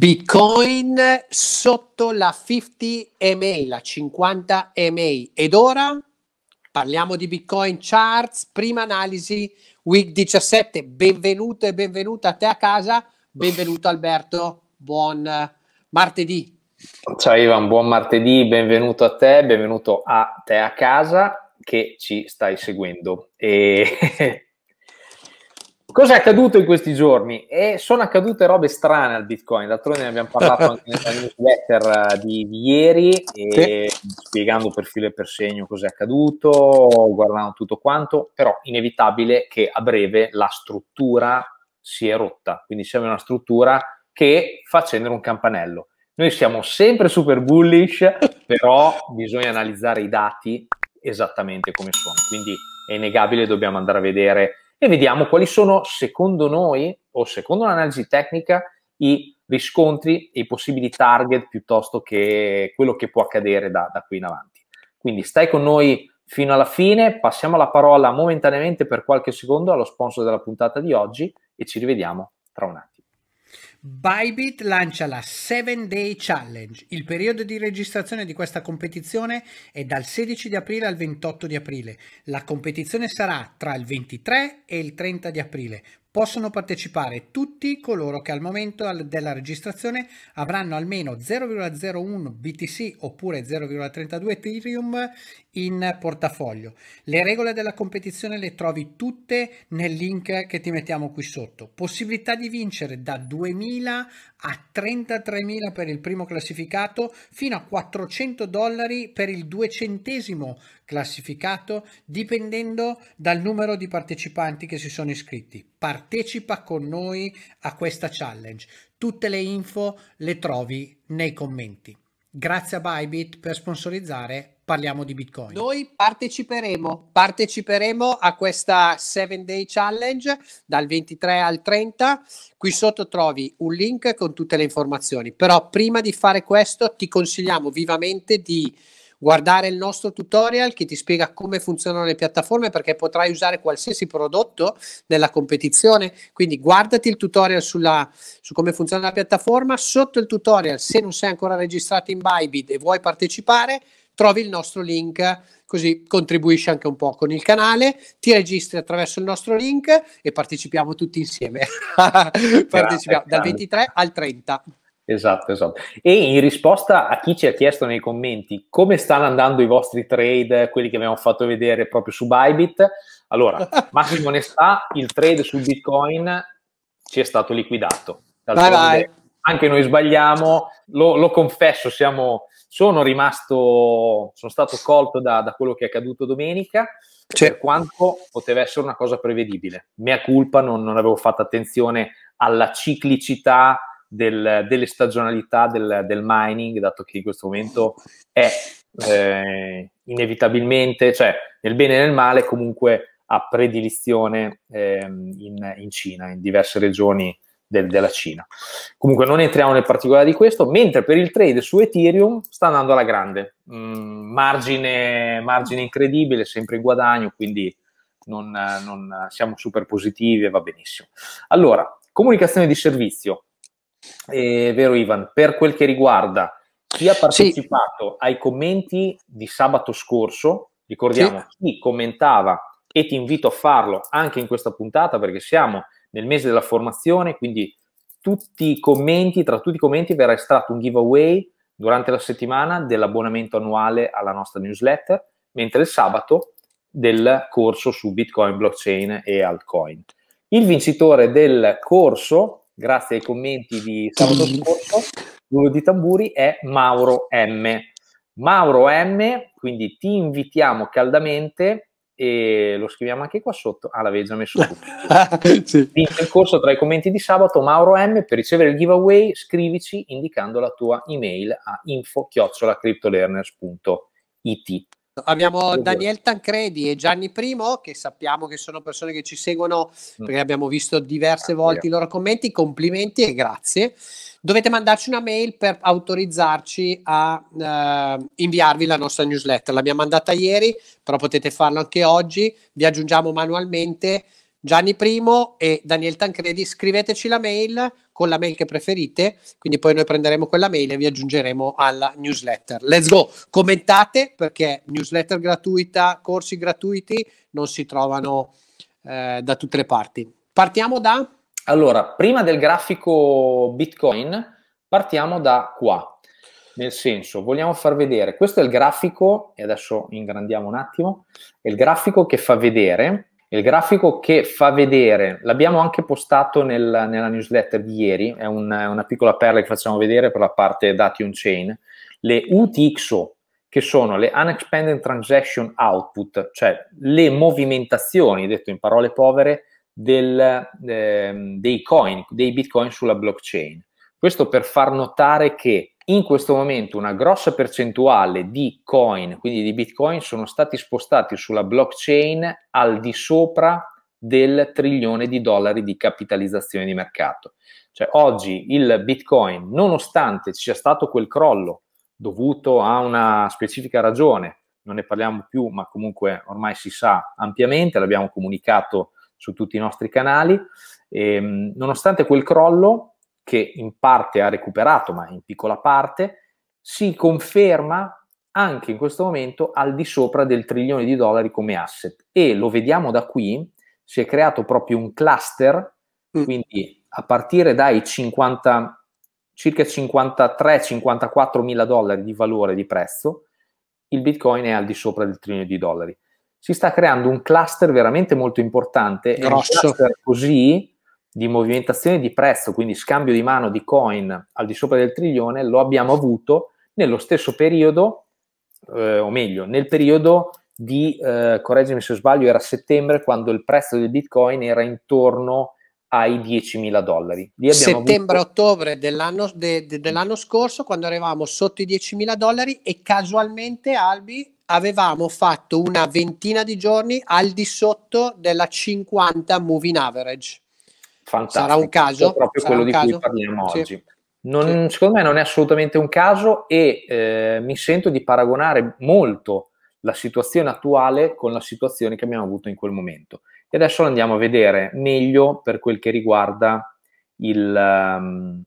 Bitcoin sotto la 50 MA, la 50 MA. Ed ora parliamo di Bitcoin Charts, prima analisi, week 17. Benvenuto e benvenuta a te a casa. Benvenuto Alberto, buon martedì. Ciao Ivan, buon martedì, benvenuto a te, benvenuto a te a casa che ci stai seguendo. E Cosa è accaduto in questi giorni? E sono accadute robe strane al Bitcoin, d'altronde ne abbiamo parlato anche nella newsletter eh, di, di ieri, sì. spiegando per filo e per segno cosa è accaduto, guardando tutto quanto, però inevitabile che a breve la struttura si è rotta, quindi siamo in una struttura che fa accendere un campanello. Noi siamo sempre super bullish, però bisogna analizzare i dati esattamente come sono, quindi è innegabile, dobbiamo andare a vedere e vediamo quali sono, secondo noi, o secondo l'analisi tecnica, i riscontri e i possibili target piuttosto che quello che può accadere da, da qui in avanti. Quindi stai con noi fino alla fine, passiamo la parola momentaneamente per qualche secondo allo sponsor della puntata di oggi e ci rivediamo tra un attimo. Bybit lancia la 7 Day Challenge. Il periodo di registrazione di questa competizione è dal 16 di aprile al 28 di aprile. La competizione sarà tra il 23 e il 30 di aprile. Possono partecipare tutti coloro che al momento della registrazione avranno almeno 0,01 BTC oppure 0,32 Ethereum in portafoglio. Le regole della competizione le trovi tutte nel link che ti mettiamo qui sotto. Possibilità di vincere da 2.000 a 33.000 per il primo classificato fino a 400 dollari per il duecentesimo classificato dipendendo dal numero di partecipanti che si sono iscritti. Partecipa con noi a questa challenge. Tutte le info le trovi nei commenti. Grazie a Bybit per sponsorizzare Parliamo di Bitcoin. Noi parteciperemo, parteciperemo a questa 7 Day Challenge dal 23 al 30. Qui sotto trovi un link con tutte le informazioni. Però prima di fare questo ti consigliamo vivamente di guardare il nostro tutorial che ti spiega come funzionano le piattaforme perché potrai usare qualsiasi prodotto nella competizione. Quindi guardati il tutorial sulla, su come funziona la piattaforma. Sotto il tutorial, se non sei ancora registrato in Bybit e vuoi partecipare, trovi il nostro link così contribuisci anche un po' con il canale, ti registri attraverso il nostro link e partecipiamo tutti insieme. partecipiamo dal 23 al 30. Esatto, esatto. E in risposta a chi ci ha chiesto nei commenti come stanno andando i vostri trade, quelli che abbiamo fatto vedere proprio su Bybit, allora, massimo onestà, il trade su Bitcoin ci è stato liquidato. Bye bye. Anche noi sbagliamo, lo, lo confesso, siamo, sono rimasto, sono stato colto da, da quello che è accaduto domenica, cioè. per quanto poteva essere una cosa prevedibile. Mea culpa, non, non avevo fatto attenzione alla ciclicità del, delle stagionalità del, del, mining, dato che in questo momento è eh, inevitabilmente, cioè nel bene e nel male, comunque a predilizione eh, in, in, Cina, in diverse regioni del, della Cina. Comunque non entriamo nel particolare di questo, mentre per il trade su Ethereum sta andando alla grande, mm, margine, margine incredibile, sempre in guadagno, quindi non, non siamo super positivi e va benissimo. Allora, comunicazione di servizio, è vero Ivan, per quel che riguarda chi ha partecipato sì. ai commenti di sabato scorso, ricordiamo sì. chi commentava e ti invito a farlo anche in questa puntata perché siamo nel mese della formazione, quindi tutti i commenti, tra tutti i commenti verrà estratto un giveaway durante la settimana dell'abbonamento annuale alla nostra newsletter, mentre il sabato del corso su Bitcoin, blockchain e altcoin. Il vincitore del corso grazie ai commenti di sabato scorso, duro di tamburi è Mauro M. Mauro M, quindi ti invitiamo caldamente e lo scriviamo anche qua sotto. Ah, l'avevi già messo tutto. sì. Vince il corso tra i commenti di sabato, Mauro M, per ricevere il giveaway scrivici indicando la tua email a info-cryptolearners.it. Esatto, abbiamo Daniel Tancredi e Gianni Primo che sappiamo che sono persone che ci seguono mm. perché abbiamo visto diverse ah, volte i loro commenti, complimenti e grazie. Dovete mandarci una mail per autorizzarci a eh, inviarvi la nostra newsletter. L'abbiamo mandata ieri, però potete farlo anche oggi. Vi aggiungiamo manualmente Gianni Primo e Daniel Tancredi. Scriveteci la mail con la mail che preferite, quindi poi noi prenderemo quella mail e vi aggiungeremo alla newsletter. Let's go! Commentate perché newsletter gratuita, corsi gratuiti non si trovano eh, da tutte le parti. Partiamo da... Allora, prima del grafico Bitcoin, partiamo da qua. Nel senso, vogliamo far vedere, questo è il grafico, e adesso ingrandiamo un attimo, è il grafico che fa vedere il grafico che fa vedere, l'abbiamo anche postato nel, nella newsletter di ieri, è un, una piccola perla che facciamo vedere per la parte dati on chain, le UTXO, che sono le Unexpended Transaction Output, cioè le movimentazioni, detto in parole povere, del, eh, dei coin, dei bitcoin sulla blockchain. Questo per far notare che in questo momento una grossa percentuale di coin, quindi di bitcoin, sono stati spostati sulla blockchain al di sopra del trilione di dollari di capitalizzazione di mercato. Cioè oggi il bitcoin, nonostante ci sia stato quel crollo dovuto a una specifica ragione, non ne parliamo più, ma comunque ormai si sa ampiamente, l'abbiamo comunicato su tutti i nostri canali, e, ehm, nonostante quel crollo che in parte ha recuperato, ma in piccola parte, si conferma anche in questo momento al di sopra del trilione di dollari come asset. E lo vediamo da qui, si è creato proprio un cluster, mm. quindi a partire dai 50, circa 53-54 mila dollari di valore di prezzo, il Bitcoin è al di sopra del trilione di dollari. Si sta creando un cluster veramente molto importante, Grosso. un cluster così di movimentazione di prezzo, quindi scambio di mano di coin al di sopra del trilione, lo abbiamo avuto nello stesso periodo, eh, o meglio, nel periodo di, eh, correggimi se sbaglio, era settembre quando il prezzo del bitcoin era intorno ai 10.000 dollari. Settembre-ottobre avuto... dell'anno, de, de, dell'anno scorso, quando eravamo sotto i 10.000 dollari e casualmente, Albi, avevamo fatto una ventina di giorni al di sotto della 50 moving average fantastico. Sarà un caso? È proprio Sarà quello di caso? cui parliamo sì. oggi. Non, sì. Secondo me non è assolutamente un caso e eh, mi sento di paragonare molto la situazione attuale con la situazione che abbiamo avuto in quel momento. E adesso andiamo a vedere meglio per quel che riguarda il... Um,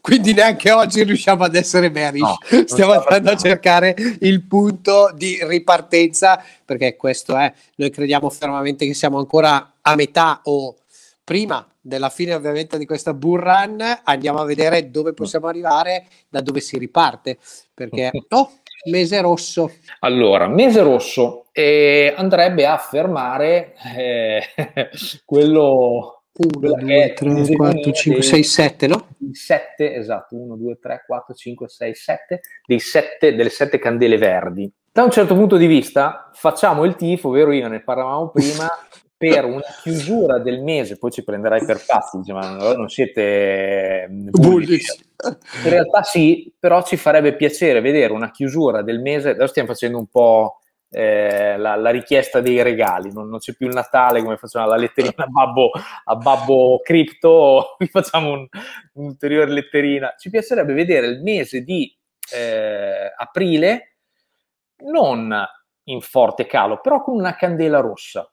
quindi neanche oggi riusciamo ad essere bearish, no, stiamo andando a cercare il punto di ripartenza perché questo è, noi crediamo fermamente che siamo ancora a metà o prima della fine ovviamente di questa bull run andiamo a vedere dove possiamo arrivare, da dove si riparte, perché oh, mese rosso. Allora, mese rosso eh, andrebbe a fermare eh, quello 1, 2, 3, 4, 5, 6, 7, no? 7, esatto, 1, 2, 3, 4, 5, 6, 7, dei sette, delle 7 candele verdi. Da un certo punto di vista facciamo il tifo, vero io ne parlavamo prima, per una chiusura del mese, poi ci prenderai per pazzi, ma non siete eh, bullish. In realtà sì, però ci farebbe piacere vedere una chiusura del mese, adesso stiamo facendo un po'... Eh, la, la, richiesta dei regali, non, non, c'è più il Natale come facciamo la letterina a babbo, a babbo cripto, qui facciamo un, un'ulteriore letterina. Ci piacerebbe vedere il mese di eh, aprile non in forte calo, però con una candela rossa.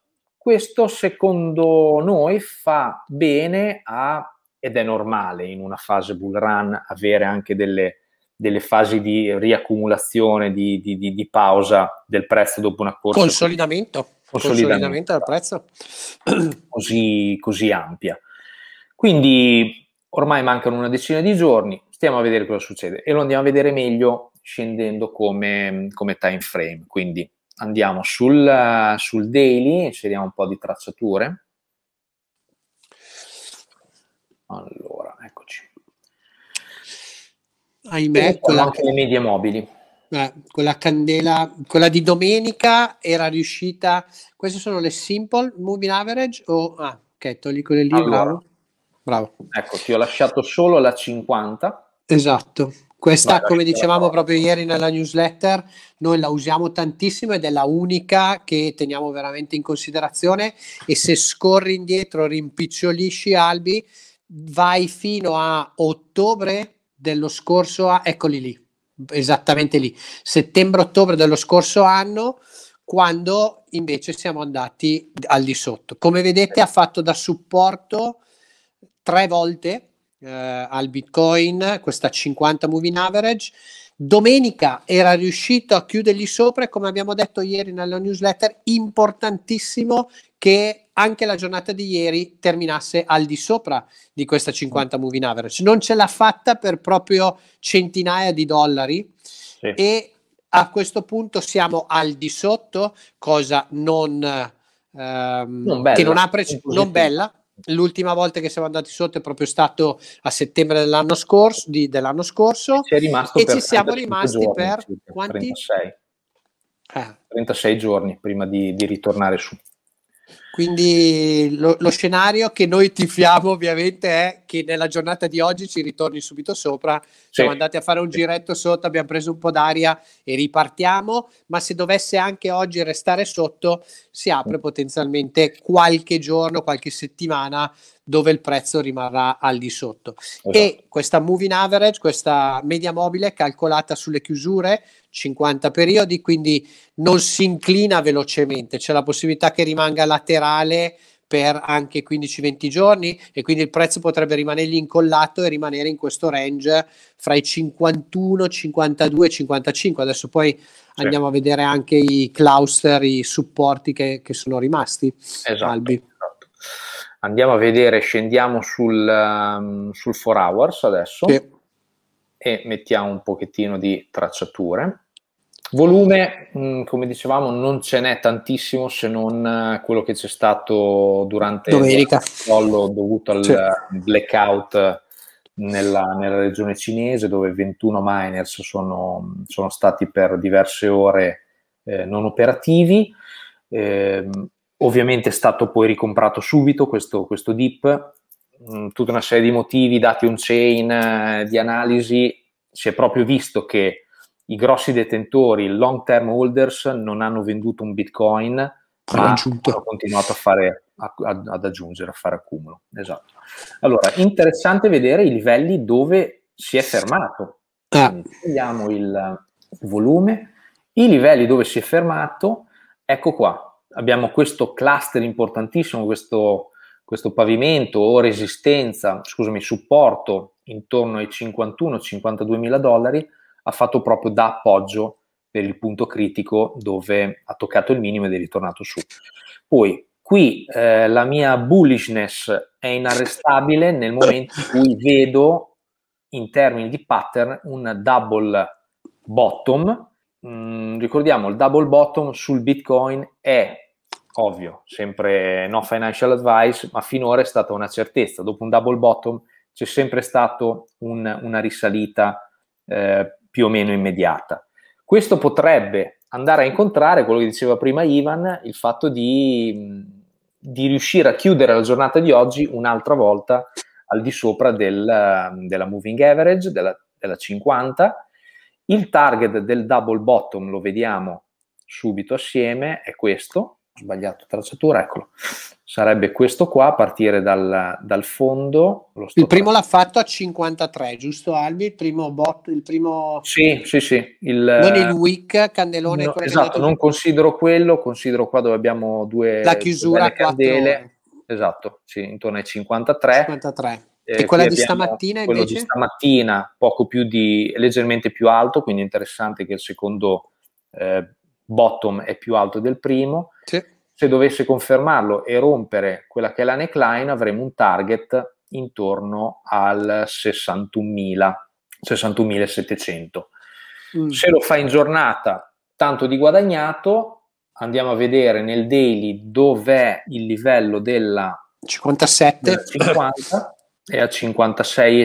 Questo secondo noi fa bene a, ed è normale in una fase bull run avere anche delle, delle fasi di riaccumulazione, di, di, di, di, pausa del prezzo dopo una corsa. Consolidamento. Consolidamento, Consolidamento del prezzo. Così, così ampia. Quindi ormai mancano una decina di giorni, stiamo a vedere cosa succede e lo andiamo a vedere meglio scendendo come, come time frame. Quindi andiamo sul, sul daily, inseriamo un po' di tracciature. Allora, eccoci. Ahimè, con anche le medie mobili. Eh, quella candela, quella di domenica era riuscita. Queste sono le simple moving average? O... Ah, ok, togli quelle lì. Allora, bravo. bravo. Ecco, ti ho lasciato solo la 50. Esatto, questa, come dicevamo proprio ieri nella newsletter, noi la usiamo tantissimo ed è la unica che teniamo veramente in considerazione e se scorri indietro, rimpicciolisci Albi, vai fino a ottobre dello scorso anno, eccoli lì, esattamente lì, settembre-ottobre dello scorso anno, quando invece siamo andati al di sotto. Come vedete ha fatto da supporto tre volte eh, al Bitcoin, questa 50 moving average. Domenica era riuscito a chiudergli sopra e come abbiamo detto ieri nella newsletter, importantissimo che anche la giornata di ieri terminasse al di sopra di questa 50 moving average. Non ce l'ha fatta per proprio centinaia di dollari sì. e a questo punto siamo al di sotto, cosa non, ehm, non che non ha preciso, non bella, L'ultima volta che siamo andati sotto è proprio stato a settembre dell'anno scorso, di, dell'anno scorso e, e ci siamo rimasti giorni, per quanti? 36. Ah. 36 giorni prima di, di ritornare su. Quindi lo, lo, scenario che noi tifiamo ovviamente è che nella giornata di oggi ci ritorni subito sopra, siamo sì. andati a fare un giretto sotto, abbiamo preso un po' d'aria e ripartiamo, ma se dovesse anche oggi restare sotto si apre potenzialmente qualche giorno, qualche settimana dove il prezzo rimarrà al di sotto. Esatto. E questa moving average, questa media mobile calcolata sulle chiusure, 50 periodi, quindi non si inclina velocemente, c'è la possibilità che rimanga laterale per anche 15-20 giorni e quindi il prezzo potrebbe rimanergli incollato e rimanere in questo range fra i 51, 52 e 55. Adesso poi andiamo a vedere anche i cluster, i supporti che, che sono rimasti. Esatto. Albi. esatto. Andiamo a vedere, scendiamo sul, um, sul 4 hours adesso sì. e mettiamo un pochettino di tracciature. Volume, mh, mm, come dicevamo, non ce n'è tantissimo se non eh, quello che c'è stato durante Domenica. il controllo dovuto al sì. blackout nella, nella, regione cinese dove 21 miners sono, sono stati per diverse ore eh, non operativi. Eh, Ovviamente è stato poi ricomprato subito questo, questo dip, mm, tutta una serie di motivi dati on-chain, eh, di analisi, si è proprio visto che i grossi detentori, long term holders, non hanno venduto un bitcoin, hanno ma hanno continuato a fare, a, ad aggiungere, a fare accumulo. Esatto. Allora, interessante vedere i livelli dove si è fermato. Ah. Vediamo il volume, i livelli dove si è fermato, ecco qua, abbiamo questo cluster importantissimo, questo, questo pavimento o resistenza, scusami, supporto intorno ai 51-52 mila dollari, ha fatto proprio da appoggio per il punto critico dove ha toccato il minimo ed è ritornato su. Poi qui eh, la mia bullishness è inarrestabile nel momento in cui vedo in termini di pattern un double bottom. Mm, ricordiamo, il double bottom sul Bitcoin è ovvio, sempre no financial advice, ma finora è stata una certezza. Dopo un double bottom c'è sempre stata un, una risalita eh, più o meno immediata. Questo potrebbe andare a incontrare quello che diceva prima Ivan, il fatto di, di riuscire a chiudere la giornata di oggi un'altra volta al di sopra del, della moving average, della, della 50. Il target del double bottom lo vediamo subito assieme, è questo, ho sbagliato tracciatura, eccolo. Sarebbe questo qua, a partire dal, dal fondo. il primo l'ha fatto a 53, giusto Albi? Il primo bot, il primo... Sì, sì, sì. Il, non il wick, cannellone... No, esatto, non considero quello, considero qua dove abbiamo due... La chiusura, due candele. Esatto, sì, intorno ai 53. 53. Eh, e quella di stamattina quello invece? Quello di stamattina, poco più di... leggermente più alto, quindi interessante che il secondo eh, bottom è più alto del primo sì. Se dovesse confermarlo e rompere quella che è la neckline, avremo un target intorno al 61.000, 61.700. Mm. Se lo fa in giornata, tanto di guadagnato, andiamo a vedere nel daily dov'è il livello della 57 della 50, è a 56.500.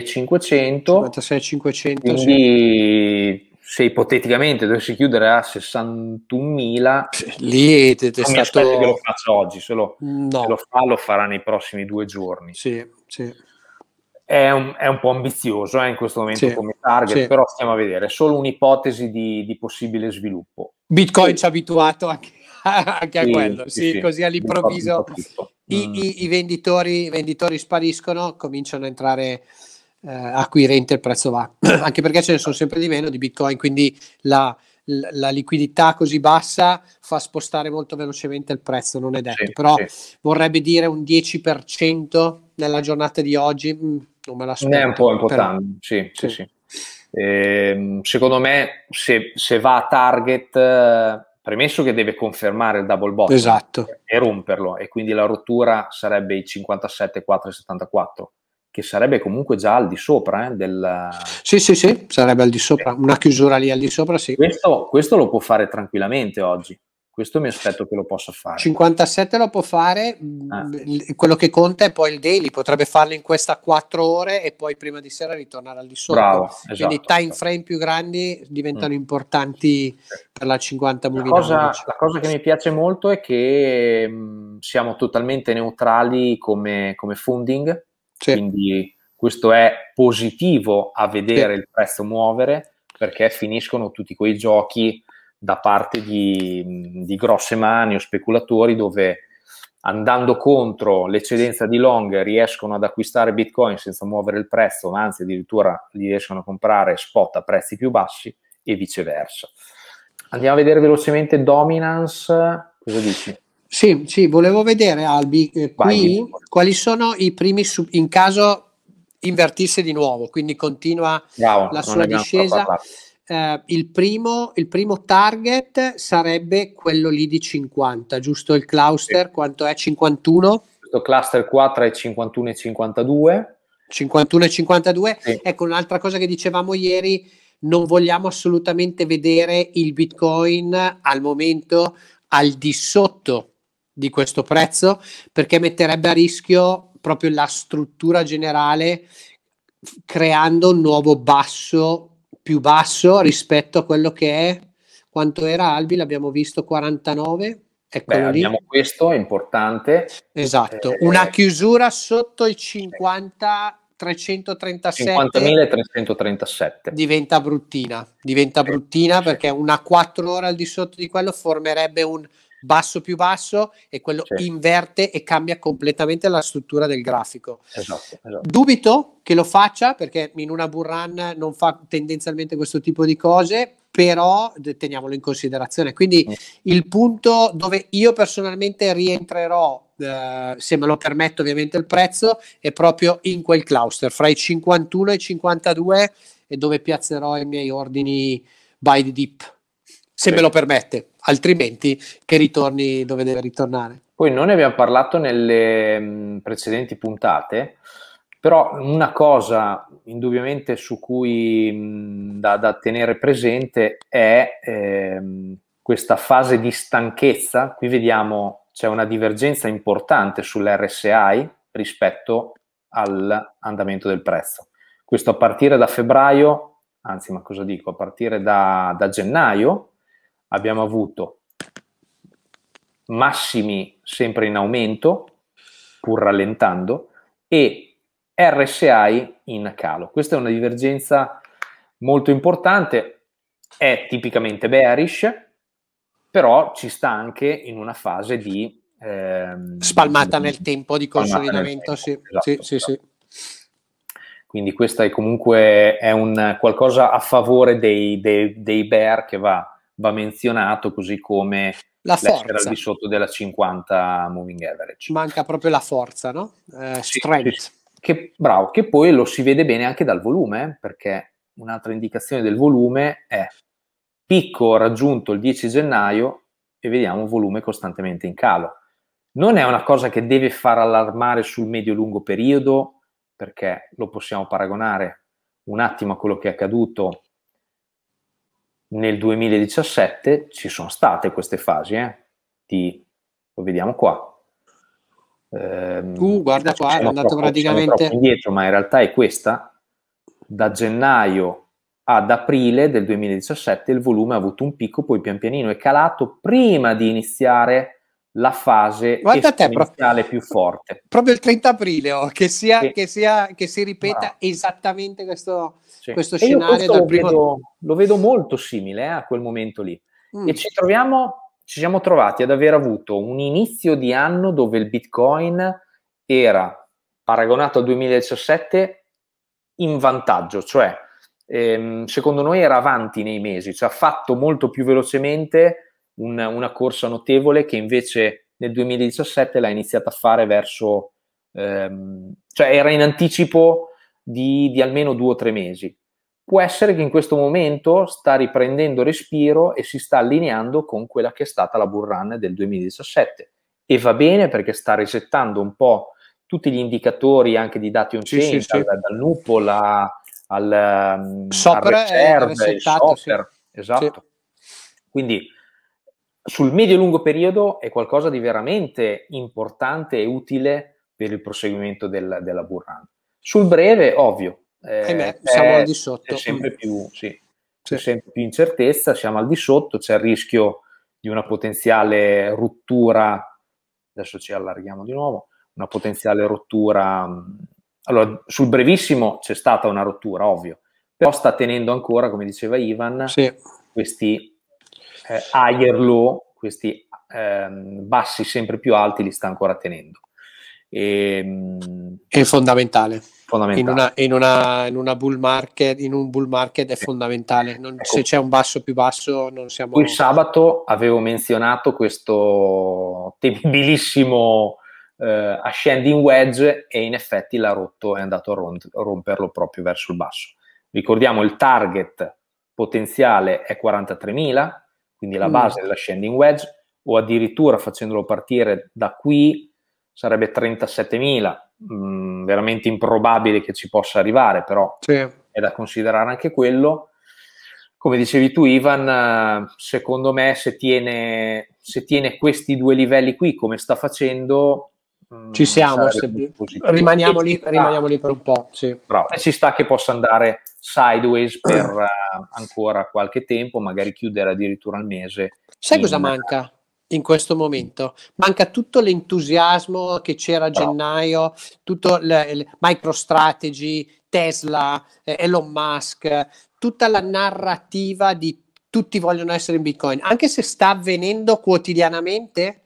56.500. Quindi sì se ipoteticamente dovessi chiudere a 61.000, lì è, è stato... che lo faccio oggi, se lo, no. se lo, fa lo farà nei prossimi due giorni. Sì, sì. È, un, è un, po' ambizioso eh, in questo momento sì, come target, sì. però stiamo a vedere, è solo un'ipotesi di, di possibile sviluppo. Bitcoin ci ha abituato anche, anche a quello, sì, così all'improvviso i, i, i, venditori, i venditori spariscono, cominciano a entrare... Eh, acquirente il prezzo va, anche perché ce ne sono sempre di meno di Bitcoin, quindi la, la liquidità così bassa fa spostare molto velocemente il prezzo, non è detto, sì, però sì. vorrebbe dire un 10% nella giornata di oggi, mm, non me la spero. È un po', un po tanto, sì, sì. sì eh, secondo me se, se, va a target, premesso che deve confermare il double bottom esatto. e romperlo, e quindi la rottura sarebbe i 57,474 che sarebbe comunque già al di sopra eh, del... Sì, sì, sì, sarebbe al di sopra, eh. una chiusura lì al di sopra, sì. Questo, questo lo può fare tranquillamente oggi, questo mi aspetto che lo possa fare. 57 lo può fare, ah. quello che conta è poi il daily, potrebbe farlo in questa 4 ore e poi prima di sera ritornare al di sopra. Bravo, esatto, Quindi esatto. time frame più grandi diventano mm. importanti per la 50 la cosa, la cosa che mi piace molto è che mh, siamo totalmente neutrali come, come funding, sì. Quindi questo è positivo a vedere sì. il prezzo muovere perché finiscono tutti quei giochi da parte di, di grosse mani o speculatori dove andando contro l'eccedenza di long riescono ad acquistare bitcoin senza muovere il prezzo, ma anzi addirittura li riescono a comprare spot a prezzi più bassi e viceversa. Andiamo a vedere velocemente dominance, cosa dici? Sì, sì, volevo vedere Albi, eh, qui, quali sono i primi su- in caso invertisse di nuovo, quindi continua Bravo, la sua discesa. Eh, il, primo, il, primo, target sarebbe quello lì di 50, giusto il cluster? Sì. Quanto è 51? Questo cluster qua tra i 51 e 52. 51 e 52. Sì. Ecco, un'altra cosa che dicevamo ieri, non vogliamo assolutamente vedere il Bitcoin al momento al di sotto di questo prezzo perché metterebbe a rischio proprio la struttura generale creando un nuovo basso più basso rispetto a quello che è quanto era Albi l'abbiamo visto 49 Beh, abbiamo lì. questo è importante esatto eh, una chiusura sotto i 50 337 50.337 diventa bruttina diventa eh, bruttina perché una 4 ore al di sotto di quello formerebbe un basso più basso e quello sì. inverte e cambia completamente la struttura del grafico. Esatto, esatto. Dubito che lo faccia perché in una bull run non fa tendenzialmente questo tipo di cose, però teniamolo in considerazione. Quindi mm. il punto dove io personalmente rientrerò, eh, se me lo permette ovviamente il prezzo, è proprio in quel cluster, fra i 51 e i 52 e dove piazzerò i miei ordini by the deep se sì. me lo permette, altrimenti che ritorni dove deve ritornare. Poi non ne abbiamo parlato nelle mm, precedenti puntate, però una cosa indubbiamente su cui mm, da, da tenere presente è eh, questa fase di stanchezza. Qui vediamo c'è una divergenza importante sull'RSI rispetto all'andamento del prezzo. Questo a partire da febbraio, anzi ma cosa dico, a partire da, da gennaio abbiamo avuto massimi sempre in aumento, pur rallentando, e RSI in calo. Questa è una divergenza molto importante, è tipicamente bearish, però ci sta anche in una fase di... Ehm, spalmata di, nel tempo di consolidamento, tempo, sì, esatto, sì, sì, sì. Esatto. Quindi questa è comunque è un qualcosa a favore dei, dei, dei bear che va va menzionato così come la forza al di sotto della 50 moving average. Manca proprio la forza, no? Eh, strength. Sì, sì, sì. Che, bravo, che poi lo si vede bene anche dal volume, eh, perché un'altra indicazione del volume è picco raggiunto il 10 gennaio e vediamo volume costantemente in calo. Non è una cosa che deve far allarmare sul medio-lungo periodo, perché lo possiamo paragonare un attimo a quello che è accaduto nel 2017 ci sono state queste fasi, eh, di, lo vediamo qua. Ehm, uh, guarda qua, è andato troppo, praticamente indietro, ma in realtà è questa. Da gennaio ad aprile del 2017 il volume ha avuto un picco, poi pian pianino è calato prima di iniziare la fase iniziale più forte. Proprio il 30 aprile, oh, che, sia, sì. che, sia, che, si ripeta Ma... esattamente questo, sì. questo scenario. Questo lo, primo... vedo, lo, vedo, molto simile eh, a quel momento lì. Mm. E ci troviamo, ci siamo trovati ad aver avuto un inizio di anno dove il Bitcoin era, paragonato al 2017, in vantaggio, cioè ehm, secondo noi era avanti nei mesi, cioè ha fatto molto più velocemente una, una corsa notevole che invece nel 2017 l'ha iniziata a fare verso, ehm, cioè era in anticipo di, di almeno due o tre mesi. Può essere che in questo momento sta riprendendo respiro e si sta allineando con quella che è stata la bull run del 2017 e va bene perché sta resettando un po' tutti gli indicatori anche di dati on chain, sì, sì, dal, sì. dal Nupo al, um, al reserve, è resettato, esatto. Quindi sul medio-lungo periodo è qualcosa di veramente importante e utile per il proseguimento del, della bull run. Sul breve, ovvio, eh, Ahimè, siamo al di sotto. C'è sempre mm. più, sì, c'è sempre più incertezza, siamo al di sotto, c'è il rischio di una potenziale rottura, adesso ci allarghiamo di nuovo, una potenziale rottura. Mm, allora, sul brevissimo c'è stata una rottura, ovvio, però sta tenendo ancora, come diceva Ivan, sì. questi eh, higher low, questi ehm, bassi sempre più alti, li sta ancora tenendo. E, ehm, è fondamentale. fondamentale. In, una, in, una, in, una, bull market, in un bull market è fondamentale. Non, ecco. Se c'è un basso più basso, non siamo. Il sabato avevo menzionato questo temibilissimo eh, ascending wedge, e in effetti l'ha rotto, è andato a romperlo proprio verso il basso. Ricordiamo il target potenziale è 43.000, quindi la mm. base mm. della Shending Wedge, o addirittura facendolo partire da qui sarebbe 37.000, mm, veramente improbabile che ci possa arrivare, però sì. è da considerare anche quello. Come dicevi tu Ivan, eh, secondo me se tiene, se tiene questi due livelli qui come sta facendo, Mm, ci siamo, rimaniamo, lì, rimaniamo lì, per un po'. Sì. Bravo. E ci sta che possa andare sideways per uh, ancora qualche tempo, magari chiudere addirittura il mese. Sai in... cosa manca in questo momento? Manca tutto l'entusiasmo che c'era a gennaio, tutto il, il MicroStrategy, Tesla, eh, Elon Musk, tutta la narrativa di tutti vogliono essere in Bitcoin, anche se sta avvenendo quotidianamente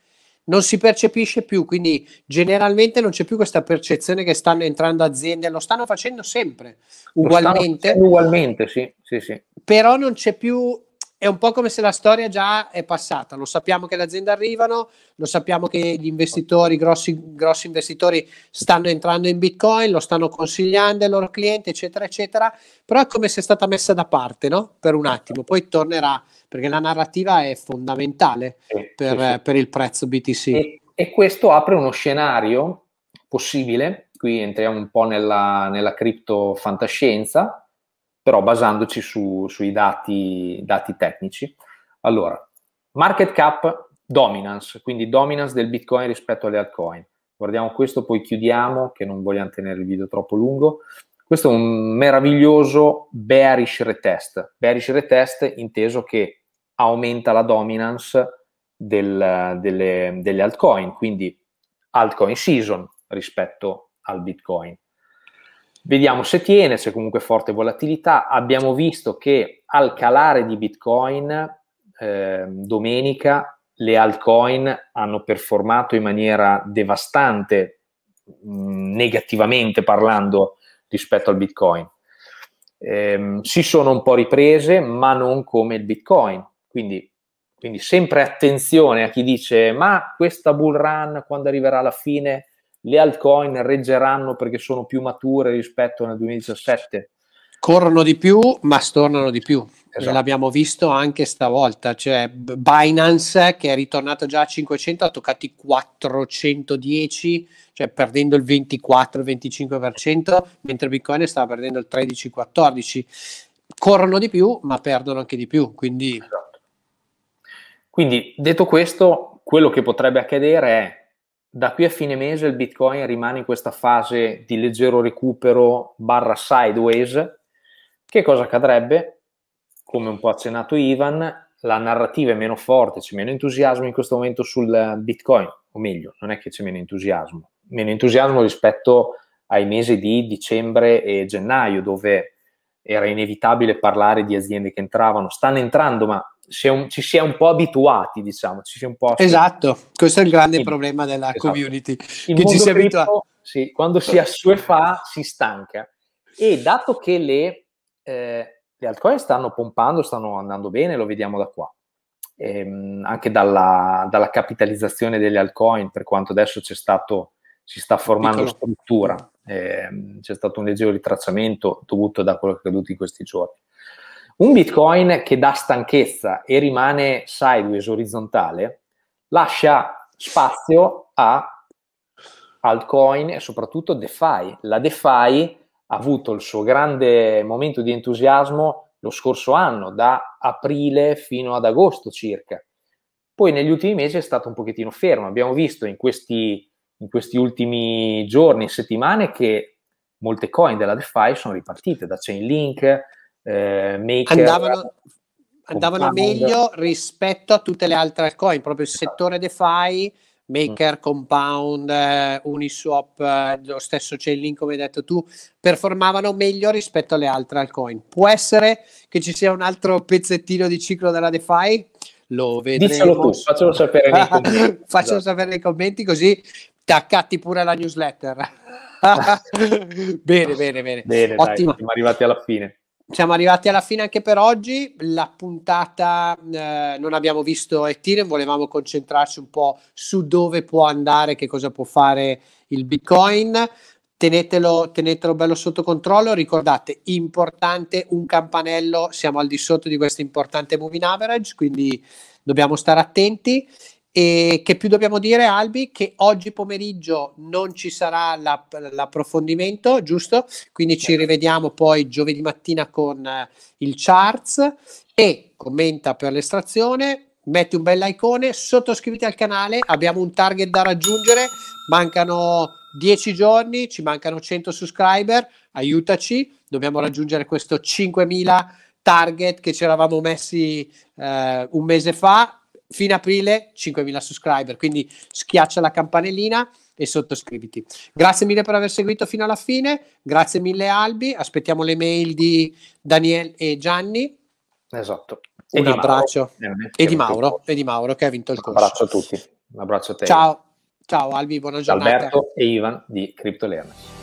non si percepisce più, quindi generalmente non c'è più questa percezione che stanno entrando aziende, lo stanno facendo sempre ugualmente. Facendo ugualmente, sì, sì, sì. Però non c'è più è un po' come se la storia già è passata, lo sappiamo che le aziende arrivano, lo sappiamo che gli investitori, grossi, grossi investitori stanno entrando in Bitcoin, lo stanno consigliando ai loro clienti, eccetera, eccetera, però è come se è stata messa da parte, no? Per un attimo, poi tornerà, perché la narrativa è fondamentale per, per il prezzo BTC. E, e questo apre uno scenario possibile, qui entriamo un po' nella, nella criptofantascienza, però basandoci su, sui dati, dati tecnici. Allora, market cap dominance, quindi dominance del Bitcoin rispetto alle altcoin. Guardiamo questo, poi chiudiamo, che non vogliamo tenere il video troppo lungo. Questo è un meraviglioso bearish retest. Bearish retest inteso che aumenta la dominance del, delle, delle altcoin, quindi altcoin season rispetto al Bitcoin. Vediamo se tiene, se comunque forte volatilità. Abbiamo visto che al calare di Bitcoin eh, domenica le altcoin hanno performato in maniera devastante, mh, mm, negativamente parlando, rispetto al Bitcoin. Eh, si sono un po' riprese, ma non come il Bitcoin. Quindi, quindi sempre attenzione a chi dice ma questa bull run quando arriverà alla fine le altcoin reggeranno perché sono più mature rispetto al 2017. Corrono di più, ma stornano di più. Esatto. L'abbiamo visto anche stavolta, cioè Binance che è ritornato già a 500 ha toccato i 410, cioè perdendo il 24-25%, mentre Bitcoin stava perdendo il 13-14%. Corrono di più, ma perdono anche di più, quindi... Esatto. Quindi detto questo, quello che potrebbe accadere è da qui a fine mese il Bitcoin rimane in questa fase di leggero recupero barra sideways, che cosa accadrebbe? Come un po' accennato Ivan, la narrativa è meno forte, c'è meno entusiasmo in questo momento sul Bitcoin, o meglio, non è che c'è meno entusiasmo, meno entusiasmo rispetto ai mesi di dicembre e gennaio, dove era inevitabile parlare di aziende che entravano, stanno entrando, ma si un, ci si è un po' abituati, diciamo. Ci si è un po esatto, questo è il grande sì. problema della esatto. community, il che ci si abitua. Sì, quando si assuefa si stanca. E dato che le, eh, le altcoin stanno pompando, stanno andando bene, lo vediamo da qua. Ehm, anche dalla, dalla, capitalizzazione delle altcoin, per quanto adesso c'è stato, si sta formando Piccolo. struttura, ehm, c'è stato un leggero ritracciamento dovuto da quello che è accaduto in questi giorni un Bitcoin che dà stanchezza e rimane sideways orizzontale lascia spazio a altcoin e soprattutto DeFi. La DeFi ha avuto il suo grande momento di entusiasmo lo scorso anno, da aprile fino ad agosto circa. Poi negli ultimi mesi è stato un pochettino fermo. Abbiamo visto in questi, in questi ultimi giorni, settimane, che molte coin della DeFi sono ripartite da Chainlink, eh, maker. Andavano, andavano meglio rispetto a tutte le altre altcoin, proprio il esatto. settore DeFi, Maker, mm. Compound, eh, Uniswap, eh, lo stesso Chainlink come hai detto tu, performavano meglio rispetto alle altre altcoin. Può essere che ci sia un altro pezzettino di ciclo della DeFi? Lo vedremo. Dicelo tu, faccelo sapere nei commenti. faccelo esatto. sapere nei commenti così taccati pure alla newsletter. bene, bene, bene. Bene, Ottima. dai, siamo arrivati alla fine. Siamo arrivati alla fine anche per oggi, la puntata eh, non abbiamo visto Ethereum, volevamo concentrarci un po' su dove può andare, che cosa può fare il Bitcoin. Tenetelo, tenetelo, bello sotto controllo. Ricordate, importante un campanello, siamo al di sotto di questo importante moving average, quindi dobbiamo stare attenti. E che più dobbiamo dire, Albi, che oggi pomeriggio non ci sarà la, l'approfondimento, giusto? Quindi ci certo. rivediamo poi giovedì mattina con eh, il charts e commenta per l'estrazione, metti un bel icone, sottoscriviti al canale, abbiamo un target da raggiungere, mancano 10 giorni, ci mancano 100 subscriber, aiutaci, dobbiamo raggiungere questo 5000 target che ci eravamo messi eh, un mese fa fine aprile 5.000 subscriber, quindi schiaccia la campanellina e sottoscriviti. Grazie mille per aver seguito fino alla fine, grazie mille Albi, aspettiamo le mail di Daniel e Gianni. Esatto. E un abbraccio. Mauro, eh, e di Mauro, e di Mauro che ha vinto il corso. Un abbraccio a tutti, un abbraccio a te. Ciao, ciao Albi, buona giornata. Alberto e Ivan di CryptoLearners.